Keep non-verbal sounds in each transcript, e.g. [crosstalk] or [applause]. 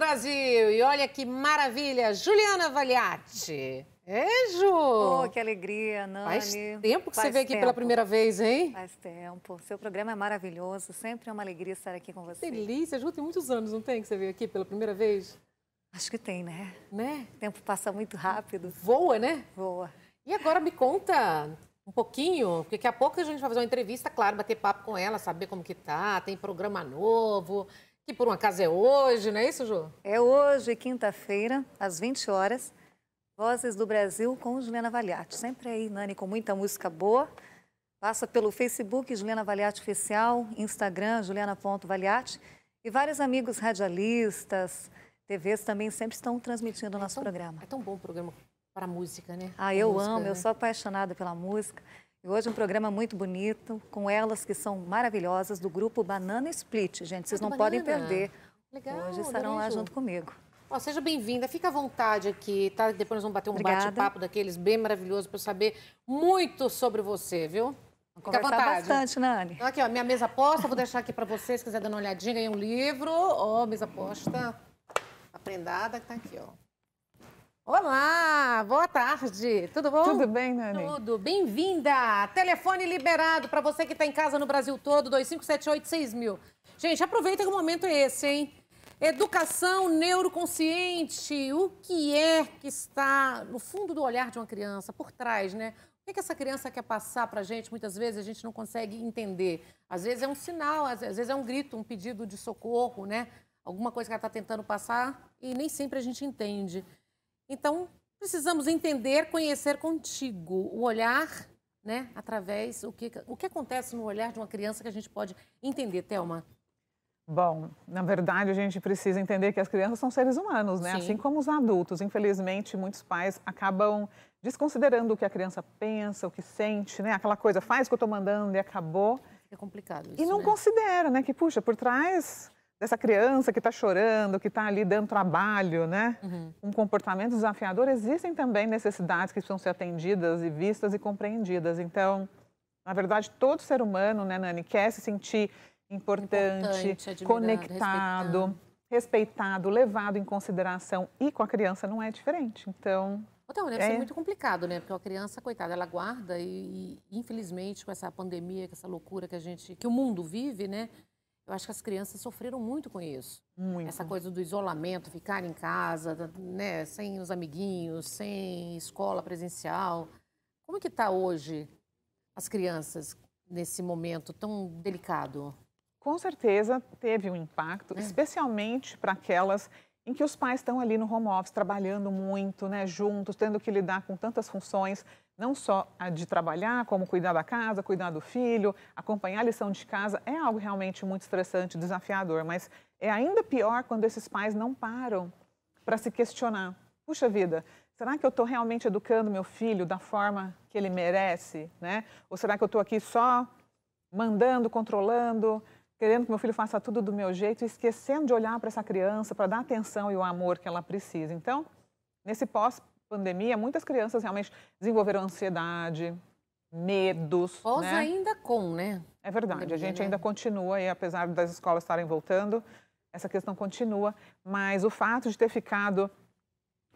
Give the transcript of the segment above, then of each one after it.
Brasil. E olha que maravilha, Juliana Valiati. É, Ju? Oh, que alegria, Nani. Faz tempo que Faz você veio aqui pela primeira vez, hein? Faz tempo. Seu programa é maravilhoso. Sempre é uma alegria estar aqui com você. Delícia. Ju, tem muitos anos, não tem, que você veio aqui pela primeira vez? Acho que tem, né? Né? O tempo passa muito rápido. Voa, né? Voa. E agora me conta um pouquinho, porque daqui a pouco a gente vai fazer uma entrevista, claro, bater papo com ela, saber como que tá, tem programa novo. Que por um acaso é hoje, não é isso, Ju? É hoje, quinta-feira, às 20 horas. Vozes do Brasil com Juliana Valiati. Sempre aí, Nani, com muita música boa. Passa pelo Facebook Juliana Valiati Oficial, Instagram juliana.valiati e vários amigos radialistas, TVs também sempre estão transmitindo o é nosso tão, programa. É tão bom o programa para música, né? Ah, eu música, amo, né? eu sou apaixonada pela música. E hoje um programa muito bonito, com elas que são maravilhosas, do grupo Banana Split. Gente, vocês não banana. podem perder. Legal, hoje estarão lá junto comigo. Ó, seja bem-vinda, fica à vontade aqui, tá? Depois nós vamos bater um bate-papo daqueles bem maravilhoso para saber muito sobre você, viu? Fica à vontade. bastante, Nani. Aqui, ó, minha mesa posta, vou deixar aqui para vocês, se quiser dar uma olhadinha, ganhei um livro. Ó, mesa posta aprendada que tá aqui, ó. Olá, boa tarde. Tudo bom? Tudo bem, Nani? Tudo. Bem-vinda. Telefone liberado para você que está em casa no Brasil todo, 2578-6000. Gente, aproveita que o momento é esse, hein? Educação neuroconsciente. O que é que está no fundo do olhar de uma criança, por trás, né? O que, é que essa criança quer passar para a gente? Muitas vezes a gente não consegue entender. Às vezes é um sinal, às vezes é um grito, um pedido de socorro, né? Alguma coisa que ela está tentando passar e nem sempre a gente entende. Então, precisamos entender, conhecer contigo o olhar, né, através o que o que acontece no olhar de uma criança que a gente pode entender, Telma. Bom, na verdade a gente precisa entender que as crianças são seres humanos, né? Assim Sim. Assim como os adultos. Infelizmente, muitos pais acabam desconsiderando o que a criança pensa, o que sente, né? Aquela coisa, faz o que eu estou mandando e acabou. É complicado isso. E não né? considera, né? Que, puxa, por trás dessa criança que está chorando, que está ali dando trabalho, né? Uhum. Um comportamento desafiador, existem também necessidades que precisam ser atendidas e vistas e compreendidas. Então, na verdade, todo ser humano, né, Nani, quer se sentir importante, importante conectado, respeitado. respeitado, levado em consideração. E com a criança não é diferente. Então, então, deve é. ser muito complicado, né? Porque a criança, coitada, ela guarda e, e, infelizmente, com essa pandemia, com essa loucura que a gente, que o mundo vive, né? Eu acho que as crianças sofreram muito com isso. Muito. Essa coisa do isolamento, ficar em casa, né, sem os amiguinhos, sem escola presencial. Como é que está hoje as crianças nesse momento tão delicado? Com certeza teve um impacto, é. especialmente para aquelas em que os pais estão ali no home office trabalhando muito, né, juntos, tendo que lidar com tantas funções não só a de trabalhar, como cuidar da casa, cuidar do filho, acompanhar a lição de casa, é algo realmente muito estressante, desafiador, mas é ainda pior quando esses pais não param para se questionar. Puxa vida, será que eu estou realmente educando meu filho da forma que ele merece? Né? Ou será que eu estou aqui só mandando, controlando, querendo que meu filho faça tudo do meu jeito, esquecendo de olhar para essa criança, para dar atenção e o amor que ela precisa? Então, nesse pós pandemia, muitas crianças realmente desenvolveram ansiedade, medos. Pós né? ainda com, né? É verdade, pandemia, a gente né? ainda continua, e apesar das escolas estarem voltando, essa questão continua, mas o fato de ter ficado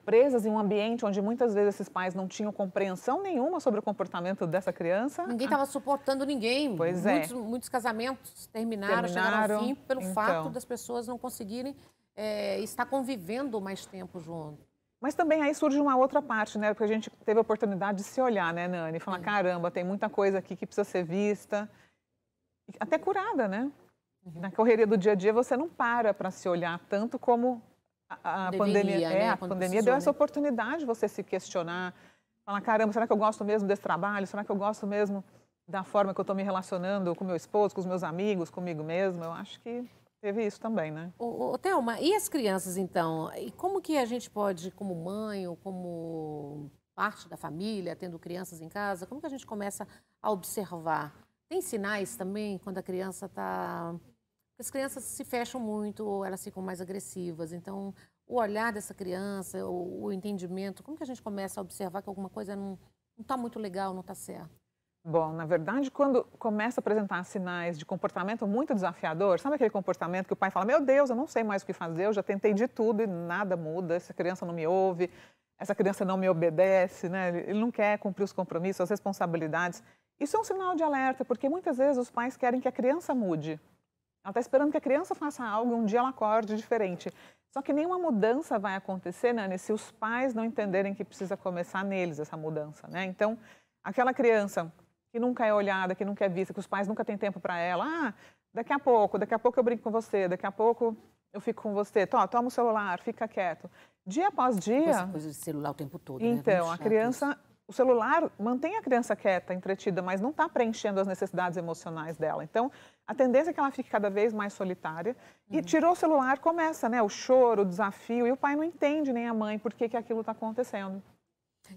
presas em um ambiente onde muitas vezes esses pais não tinham compreensão nenhuma sobre o comportamento dessa criança. Ninguém estava suportando ninguém. Pois é. muitos, é. Muitos casamentos terminaram, terminaram chegaram ao fim pelo então... fato das pessoas não conseguirem é, estar convivendo mais tempo junto. Mas também aí surge uma outra parte, né? Porque a gente teve a oportunidade de se olhar, né, Nani? Falar, uhum. caramba, tem muita coisa aqui que precisa ser vista. Até curada, né? Uhum. Na correria do dia a dia, você não para para se olhar tanto como a, a Deveria, pandemia. Né? É, a Quando pandemia precisou, deu essa né? oportunidade de você se questionar. Falar, caramba, será que eu gosto mesmo desse trabalho? Será que eu gosto mesmo da forma que eu estou me relacionando com meu esposo, com os meus amigos, comigo mesmo? Eu acho que Teve isso também, né? Ô, Thelma, e as crianças, então? E como que a gente pode, como mãe ou como parte da família, tendo crianças em casa, como que a gente começa a observar? Tem sinais também quando a criança está... As crianças se fecham muito, ou elas ficam mais agressivas. Então, o olhar dessa criança, o, o entendimento, como que a gente começa a observar que alguma coisa não está muito legal, não está certo? Bom, na verdade, quando começa a apresentar sinais de comportamento muito desafiador, sabe aquele comportamento que o pai fala: Meu Deus, eu não sei mais o que fazer, eu já tentei de tudo e nada muda, essa criança não me ouve, essa criança não me obedece, né? ele não quer cumprir os compromissos, as responsabilidades. Isso é um sinal de alerta, porque muitas vezes os pais querem que a criança mude. Ela está esperando que a criança faça algo e um dia ela acorde diferente. Só que nenhuma mudança vai acontecer, Nani, se os pais não entenderem que precisa começar neles essa mudança. Né? Então, aquela criança que nunca é olhada, que nunca é vista, que os pais nunca têm tempo para ela. Ah, daqui a pouco, daqui a pouco eu brinco com você, daqui a pouco eu fico com você. Toma, toma o celular, fica quieto. Dia após tipo dia. Essa coisa de celular o tempo todo. Né? Então, né? a criança. O celular mantém a criança quieta, entretida, mas não está preenchendo as necessidades emocionais dela. Então, a tendência é que ela fique cada vez mais solitária. Uhum. E tirou o celular, começa né, o choro, o desafio. E o pai não entende, nem a mãe, por que, que aquilo está acontecendo.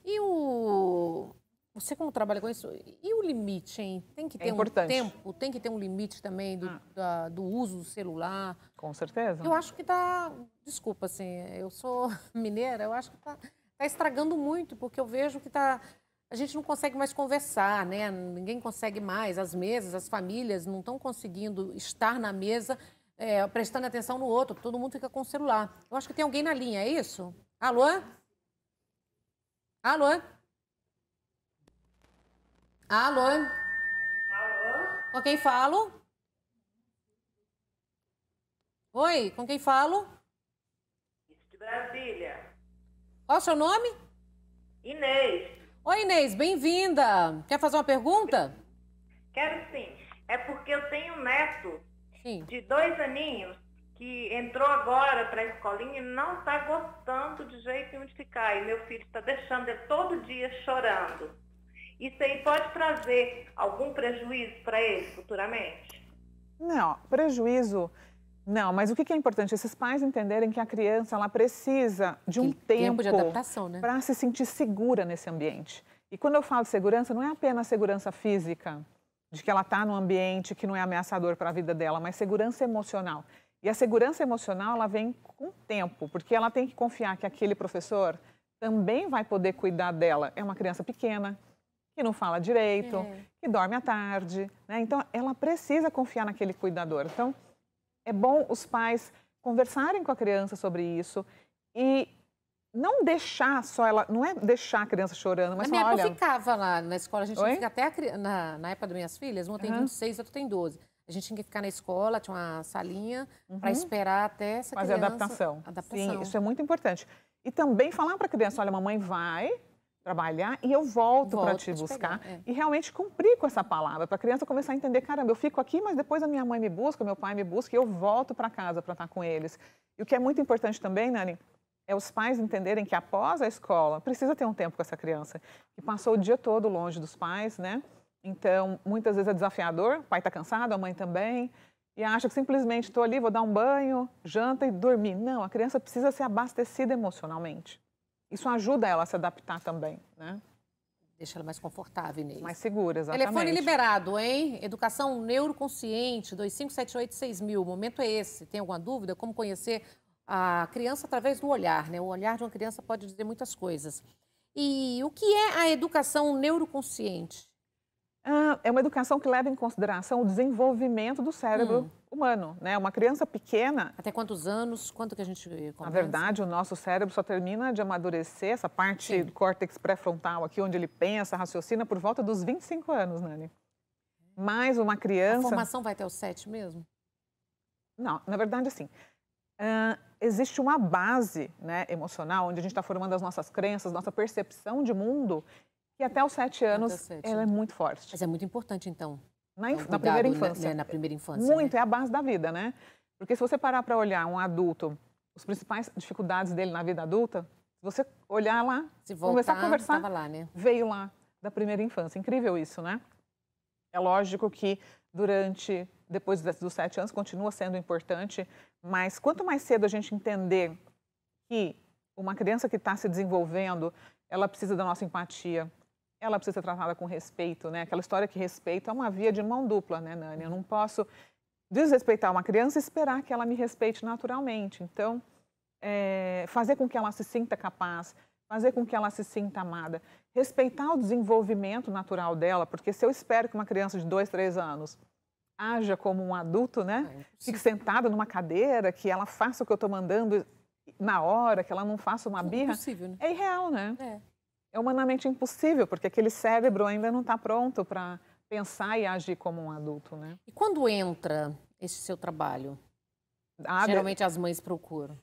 E o, você como trabalha com isso, e o limite, hein? Tem que é ter é um tempo, tem que ter um limite também do, ah. da, do uso do celular. Com certeza. Eu acho que tá, desculpa, assim, eu sou [laughs] mineira, eu acho que tá, tá estragando muito, porque eu vejo que tá, a gente não consegue mais conversar, né? Ninguém consegue mais, as mesas, as famílias não estão conseguindo estar na mesa é, prestando atenção no outro, todo mundo fica com o celular. Eu acho que tem alguém na linha, é isso? Alô? Alô? Alô? Alô? Com quem falo? Oi, com quem falo? De Brasília. Qual é o seu nome? Inês. Oi, Inês, bem-vinda. Quer fazer uma pergunta? Quero sim. É porque eu tenho um neto sim. de dois aninhos que entrou agora para a escolinha e não está gostando de jeito nenhum de ficar. E meu filho está deixando ele todo dia chorando. Isso aí pode trazer algum prejuízo para eles futuramente? Não, prejuízo. Não, mas o que é importante? Esses pais entenderem que a criança ela precisa de um tempo, tempo de adaptação, né? Para se sentir segura nesse ambiente. E quando eu falo segurança, não é apenas segurança física, de que ela está num ambiente que não é ameaçador para a vida dela, mas segurança emocional. E a segurança emocional ela vem com o tempo, porque ela tem que confiar que aquele professor também vai poder cuidar dela. É uma criança pequena, que não fala direito, é. que dorme à tarde. Né? Então, ela precisa confiar naquele cuidador. Então, é bom os pais conversarem com a criança sobre isso e não deixar só ela, não é deixar a criança chorando, mas a minha falar, olha... ficava lá na escola, a gente Oi? fica até a, na, na época das minhas filhas, uma tem uhum. 26, outra tem 12. A gente tinha que ficar na escola, tinha uma salinha uhum. para esperar até essa Fazer criança... Fazer adaptação. adaptação. Sim, isso é muito importante. E também falar para a criança, olha, mamãe vai, trabalhar e eu volto, volto para te, te, buscar. Pegar, é. E realmente cumprir com essa palavra, para a criança começar a entender: caramba, eu fico aqui, mas depois a minha mãe me busca, meu pai me busca e eu volto para casa para estar com eles. E o que é muito importante também, Nani, é os pais entenderem que após a escola precisa ter um tempo com essa criança que passou o dia todo longe dos pais, né? Então, muitas vezes é desafiador, o pai está cansado, a mãe também, e acha que simplesmente estou ali, vou dar um banho, janta e dormir. Não, a criança precisa ser abastecida emocionalmente isso ajuda ela a se adaptar também, né? Deixa ela mais confortável, Inês. Mais segura, exatamente. Telefone liberado, hein? Educação Neuroconsciente, 25786000. O momento é esse. Tem alguma dúvida? Como conhecer a criança através do olhar, né? O olhar de uma criança pode dizer muitas coisas. E o que é a educação neuroconsciente? Ah, é uma educação que leva em consideração o desenvolvimento do cérebro hum. humano, né? Uma criança pequena... Até quantos anos? Quanto que a gente... Compensa? Na verdade, o nosso cérebro só termina de amadurecer, essa parte Sim. do córtex pré-frontal aqui, onde ele pensa, raciocina, por volta dos 25 anos, Nani. Mais uma criança... A formação vai até os 7 mesmo? Não, na verdade, assim... Uh, existe uma base né, emocional onde a gente está formando as nossas crenças, nossa percepção de mundo e até os sete anos sete, ela é muito forte. Mas é muito importante, então. Na, é inf... na primeira né, infância. Né? Na, primeira infância. Né? Muito, né? é a base da vida, né? Porque se você parar para olhar um adulto, os principais dificuldades dele na vida adulta, se você olhar lá, se voltar, conversar, conversar, lá, né? veio lá da primeira infância. Incrível isso, né? É lógico que durante, depois dos sete anos, continua sendo importante, mas quanto mais cedo a gente entender que uma criança que está se desenvolvendo, ela precisa da nossa empatia, ela precisa ser tratada com respeito, né? Aquela história que respeito é uma via de mão dupla, né, Nani? Eu não posso desrespeitar uma criança e esperar que ela me respeite naturalmente. Então, é, fazer com que ela se sinta capaz, fazer com que ela se sinta amada, respeitar o desenvolvimento natural dela, porque se eu espero que uma criança de dois, três anos haja como um adulto, né? É Fique sentada numa cadeira, que ela faça o que eu estou mandando na hora, que ela não faça uma é birra, é, né? é irreal, né? É é humanamente impossível, porque aquele cérebro ainda não está pronto para pensar e agir como um adulto, né? E quando entra esse seu trabalho? Ah, Geralmente as mães procuram.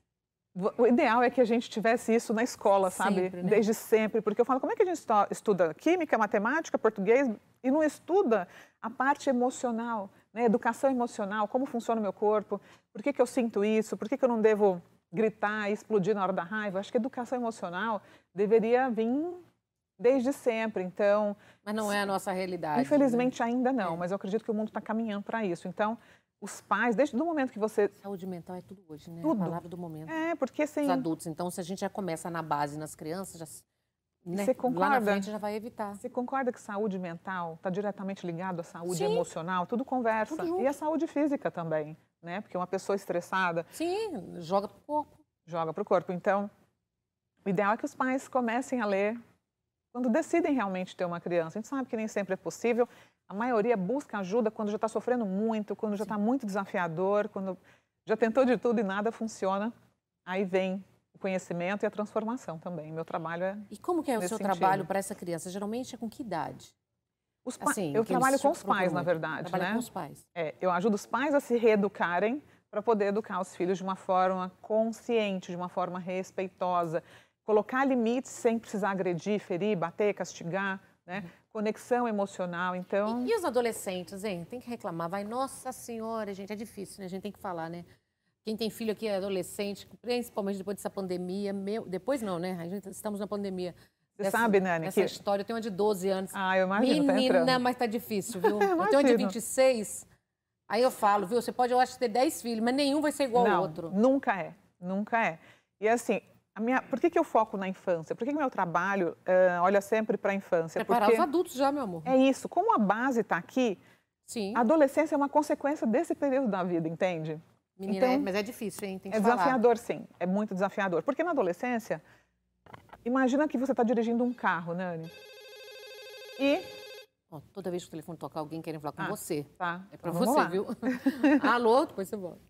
O ideal é que a gente tivesse isso na escola, sabe? Sempre, né? Desde sempre, porque eu falo, como é que a gente estuda química, matemática, português e não estuda a parte emocional, né? Educação emocional, como funciona o meu corpo, por que, que eu sinto isso, por que, que eu não devo gritar, explodir na hora da raiva. Acho que educação emocional deveria vir desde sempre. Então, mas não é a nossa realidade. Infelizmente né? ainda não, é. mas eu acredito que o mundo está caminhando para isso. Então, os pais, desde o momento que você saúde mental é tudo hoje, né? Tudo. A palavra do momento. É porque sem assim os adultos. Então, se a gente já começa na base nas crianças, já né? Você concorda? Lá na frente já vai evitar. Você concorda que saúde mental está diretamente ligado à saúde Sim. emocional? Tudo conversa. Tudo e a saúde física também né? Porque uma pessoa estressada. Sim, joga para o corpo. Joga para o corpo. Então, o ideal é que os pais comecem a ler quando decidem realmente ter uma criança. A gente sabe que nem sempre é possível. A maioria busca ajuda quando já está sofrendo muito, quando já está muito desafiador, quando já tentou de tudo e nada funciona. Aí vem o conhecimento e a transformação também. Meu trabalho é. E como que é o seu sentido. trabalho para essa criança? Geralmente é com que idade? Pa... Assim, eu trabalho com os pais, na verdade, trabalho né? com os pais. É, eu ajudo os pais a se reeducarem para poder educar os filhos de uma forma consciente, de uma forma respeitosa. Colocar limites sem precisar agredir, ferir, bater, castigar, né? Uhum. Conexão emocional, então... E, e, os adolescentes, hein? Tem que reclamar, vai, nossa senhora, gente, é difícil, né? A gente tem que falar, né? Quem tem filho aqui é adolescente, principalmente depois dessa pandemia, meu... depois não, né? A gente, estamos na pandemia você essa, sabe, Nani? Essa que... história, eu tenho uma de 12 anos. Ah, eu imagino. Tá Menina, tá mas tá difícil, viu? [laughs] eu, tenho uma de 26. Aí eu falo, viu? Você pode, eu acho, ter 10 filhos, mas nenhum vai ser igual Não, ao outro. Nunca é, nunca é. E assim, minha, por que, que eu foco na infância? Por que, que meu trabalho uh, olha sempre para a infância? Preparar Porque os adultos já, meu amor. É isso. Como a base está aqui, Sim. a adolescência é uma consequência desse período da vida, entende? Menina, então, é, mas é difícil, hein? é falar. desafiador, sim. É muito desafiador. Porque na adolescência, Imagina que você está dirigindo um carro, Nani. E. Oh, toda vez que o telefone tocar, alguém quer falar com ah, você. Tá. É para então, você, viu? [laughs] Alô, depois você volta.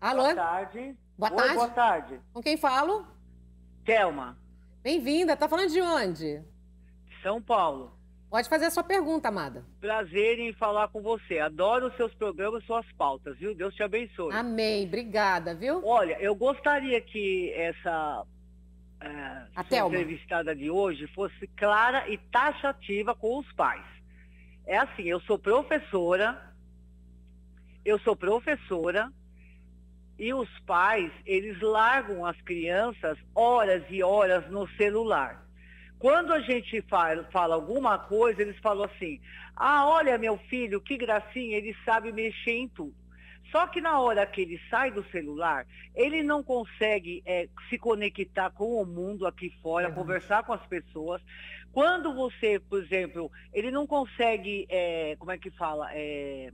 Alô? Boa tarde. Boa tarde. Oi, boa tarde. Com quem falo? Thelma. Bem-vinda. Tá falando de onde? São Paulo. Pode fazer a sua pergunta, amada. Prazer em falar com você. Adoro os seus programas, suas pautas, viu? Deus te abençoe. Amém. Obrigada, viu? Olha, eu gostaria que essa é, a entrevistada de hoje fosse clara e taxativa com os pais. É assim, eu sou professora, eu sou professora, e os pais, eles largam as crianças horas e horas no celular. Quando a gente fala, fala, alguma coisa, eles falam assim, ah, olha meu filho, que gracinha, ele sabe mexer em tudo. Só que na hora que ele sai do celular, ele não consegue é, se conectar com o mundo aqui fora, é conversar com as pessoas. Quando você, por exemplo, ele não consegue, é, como é que fala? É,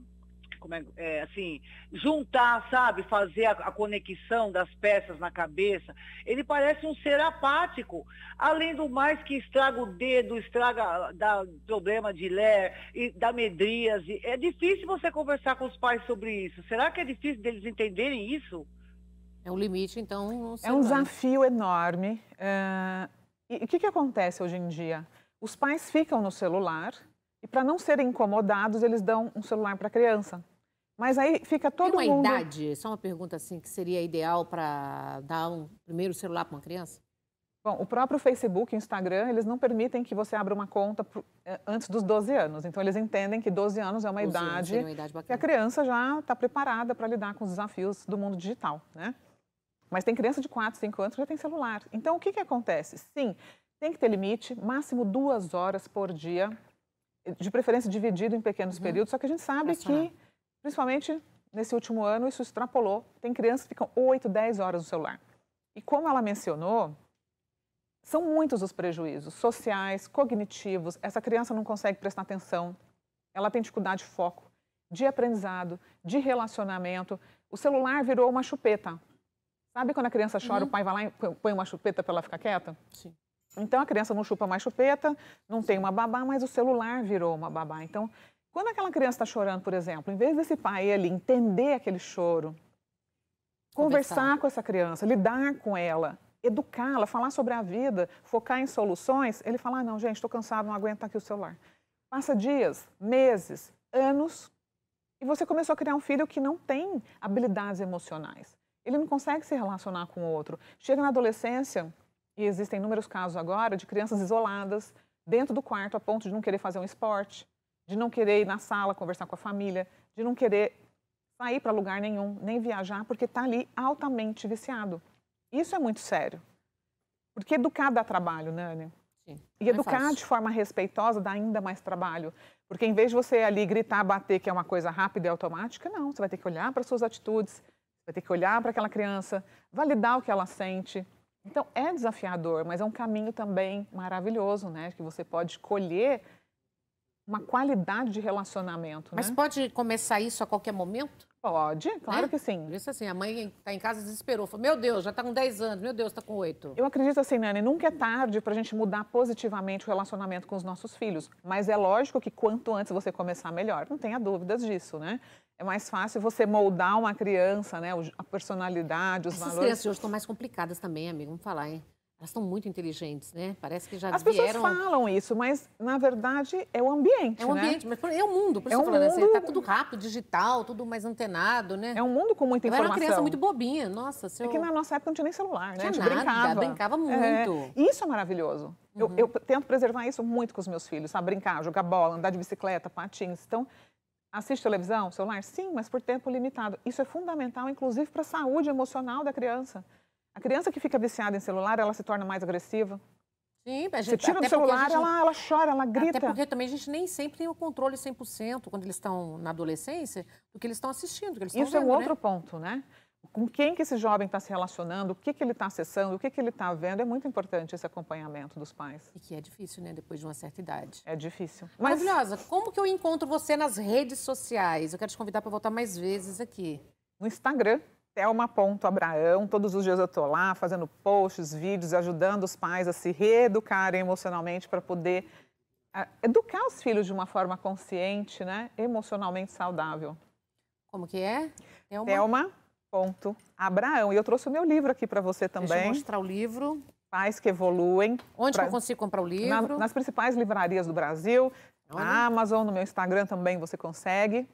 como é, é, assim, juntar, sabe, fazer a, a, conexão das peças na cabeça. Ele parece um ser apático, além do mais que estraga o dedo, estraga dá problema de ler e dá medríase. É difícil você conversar com os pais sobre isso. Será que é difícil deles entenderem isso? É um limite, então. é um desafio enorme. Uh, e o que, que acontece hoje em dia? Os pais ficam no celular e para não serem incomodados, eles dão um celular para a criança. Mas aí fica todo mundo. Tem uma mundo... idade, só uma pergunta assim, que seria ideal para dar um primeiro celular para uma criança? Bom, o próprio Facebook e Instagram, eles não permitem que você abra uma conta eh, antes dos 12 anos. Então, eles entendem que 12 anos é uma idade, uma idade que a criança já está preparada para lidar com os desafios do mundo digital, né? Mas tem criança de 4, 5 anos que já tem celular. Então, o que, que acontece? Sim, tem que ter limite, máximo duas horas por dia de preferência dividido em pequenos uhum. períodos, só que a gente sabe que, principalmente nesse último ano, isso extrapolou. Tem crianças que ficam 8, 10 horas no celular. E como ela mencionou, são muitos os prejuízos sociais, cognitivos. Essa criança não consegue prestar atenção, ela tem dificuldade de foco, de aprendizado, de relacionamento. O celular virou uma chupeta. Sabe quando a criança chora, uhum. o pai vai lá e põe uma chupeta para ela ficar quieta? Sim. Então a criança não chupa mais chupeta, não tem uma babá, mas o celular virou uma babá. Então, quando aquela criança está chorando, por exemplo, em vez desse pai ali entender aquele choro, conversar, conversar com essa criança, lidar com ela, educá-la, falar sobre a vida, focar em soluções, ele fala: ah, não, gente, estou cansado, não aguento aqui o celular. Passa dias, meses, anos, e você começou a criar um filho que não tem habilidades emocionais. Ele não consegue se relacionar com o outro. Chega na adolescência, e existem inúmeros casos agora de crianças isoladas dentro do quarto a ponto de não querer fazer um esporte, de não querer ir na sala conversar com a família, de não querer sair para lugar nenhum, nem viajar, porque está ali altamente viciado. Isso é muito sério. Porque educar dá trabalho, Nani. Né, Sim, e educar é de forma respeitosa dá ainda mais trabalho. Porque em vez de você ali gritar, bater, que é uma coisa rápida e automática, não. Você vai ter que olhar para suas atitudes, vai ter que olhar para aquela criança, validar o que ela sente, então é desafiador, mas é um caminho também maravilhoso, né? Que você pode escolher uma qualidade de relacionamento. Mas né? pode começar isso a qualquer momento? Pode, claro né? que sim. Isso assim, a mãe está em casa desesperou, falou, meu Deus, já está com 10 anos, meu Deus, está com 8. Eu acredito assim, Nani, nunca é tarde para a gente mudar positivamente o relacionamento com os nossos filhos, mas é lógico que quanto antes você começar, melhor, não tenha dúvidas disso, né? é mais fácil você moldar uma criança, né? A personalidade, os Essas valores. As crianças hoje estão mais complicadas também, amigo. Vamos falar, hein? Elas estão muito inteligentes, né? Parece que já As vieram... pessoas falam isso, mas na verdade é o ambiente. É o né? ambiente, né? mas é o mundo. Por isso é um falando mundo... assim, tá tudo rápido, digital, tudo mais antenado, né? É um mundo com muita informação. Eu era uma criança muito bobinha, nossa. Seu... É que na nossa época não tinha nem celular, né? Tinha a gente nada, brincava. brincava é, muito. É, isso é maravilhoso. Uhum. Eu, eu tento preservar isso muito com os meus filhos, sabe? Brincar, jogar bola, andar de bicicleta, patins. Então, Assiste televisão, celular? Sim, mas por tempo limitado. Isso é fundamental, inclusive, para a saúde emocional da criança. A criança que fica viciada em celular, ela se torna mais agressiva. Sim, a gente, Você tira do celular, gente, ela, ela chora, ela grita. Até porque também a gente nem sempre tem o controle 100% quando eles estão na adolescência do que eles estão assistindo. Que eles Isso vendo, é um né? outro ponto, né? com quem que esse jovem está se relacionando, o que, que ele está acessando, o que, que ele está vendo. É muito importante esse acompanhamento dos pais. E que é difícil, né? Depois de uma certa idade. É difícil. Mas... Maravilhosa, como que eu encontro você nas redes sociais? Eu quero te convidar para voltar mais vezes aqui. No Instagram, Abraão. Todos os dias eu estou lá fazendo posts, vídeos, ajudando os pais a se reeducarem emocionalmente para poder ah, educar os filhos de uma forma consciente, né? Emocionalmente saudável. Como que é? Thelma. Thelma ponto Abraão. E eu trouxe o meu livro aqui para você também. Deixa eu mostrar o livro. Pais que evoluem. Onde pra... que eu consigo comprar o livro? Na, nas principais livrarias do Brasil. Na Amazon, no meu Instagram também você consegue.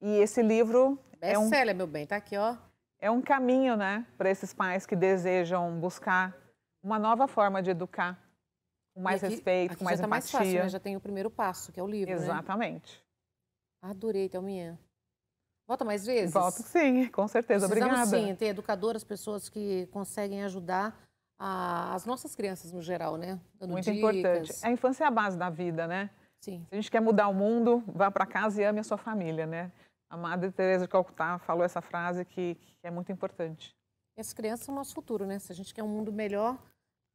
E esse livro Best é um... Célia, meu bem, tá aqui, ó. É um caminho, né, para esses pais que desejam buscar uma nova forma de educar, com mais aqui, respeito, aqui com mais já tá empatia. mais fácil, né? Já tem o primeiro passo, que é o livro, né? Exatamente. Né? Adorei, Thelminha. Volta mais vezes? Volto sim, com certeza. Precisamos, Obrigada. sim, ter educadoras, pessoas que conseguem ajudar a, as nossas crianças no geral, né? Dando Muito dicas. importante. A infância é a base da vida, né? Sim. Se a gente quer mudar o mundo, vá para casa e ame a sua família, né? A Madre Teresa de Calcutá falou essa frase que, que é muito importante. Essas crianças são o nosso futuro, né? Se a gente quer um mundo melhor,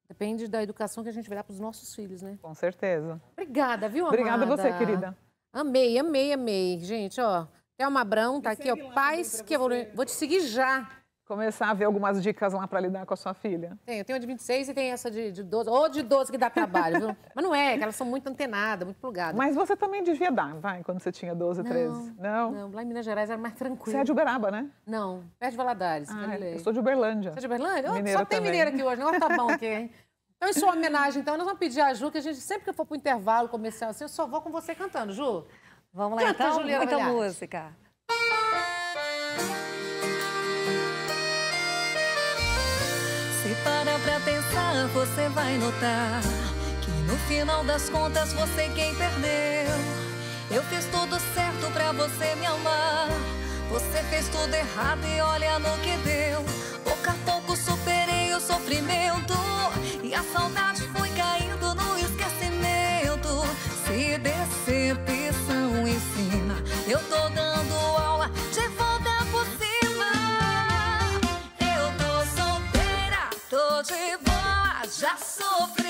depende da educação que a gente vai dar para os nossos filhos, né? Com certeza. Obrigada, viu, Amada? Obrigada a você, querida. Amei, amei, amei. Gente, ó, Thelma Abrão tá aqui, ó. Pais que eu Vou te seguir já. Começar a ver algumas dicas lá para lidar com a sua filha. Tem, eu tenho a de 26 e tem essa de, de 12. Ou de 12 que dá trabalho, viu? [laughs] Mas não é, que elas são muito antenadas, muito plugadas. Mas você também devia dar, vai, quando você tinha 12, não, 13. Não? Não, lá em Minas Gerais era mais tranquilo. Você é de Uberaba, né? Não, perto de Valadares. Ah, eu, sou de Uberlândia. Você é de Uberlândia? Mineira Só tem também. mineira aqui hoje, não tá bom [laughs] aqui, hein? Então, em sua homenagem, então, nós vamos pedir a Ju, que a gente, sempre que eu for pro intervalo comercial assim, eu só vou com você cantando, Ju. Vamos lá Canta, então, Juliana muita Velharte. música. Se parar pra pensar, você vai notar que no final das contas você é quem perdeu. Eu fiz tudo certo pra você me amar. Você fez tudo errado e olha no que deu. Pouco a pouco superei o sofrimento e a saudade foi sofrer.